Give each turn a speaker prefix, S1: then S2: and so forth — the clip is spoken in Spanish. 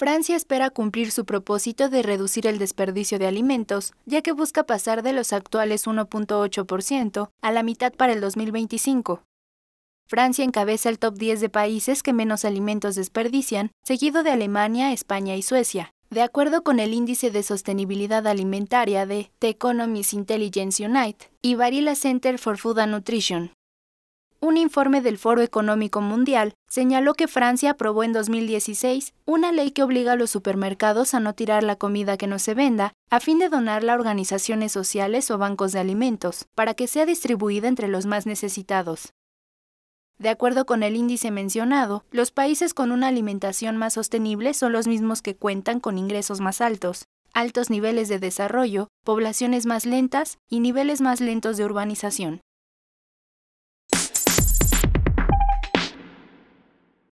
S1: Francia espera cumplir su propósito de reducir el desperdicio de alimentos, ya que busca pasar de los actuales 1.8% a la mitad para el 2025. Francia encabeza el top 10 de países que menos alimentos desperdician, seguido de Alemania, España y Suecia, de acuerdo con el Índice de Sostenibilidad Alimentaria de The Economist Intelligence Unite y Barilla Center for Food and Nutrition. Un informe del Foro Económico Mundial señaló que Francia aprobó en 2016 una ley que obliga a los supermercados a no tirar la comida que no se venda a fin de donarla a organizaciones sociales o bancos de alimentos, para que sea distribuida entre los más necesitados. De acuerdo con el índice mencionado, los países con una alimentación más sostenible son los mismos que cuentan con ingresos más altos, altos niveles de desarrollo, poblaciones más lentas y niveles más lentos de urbanización.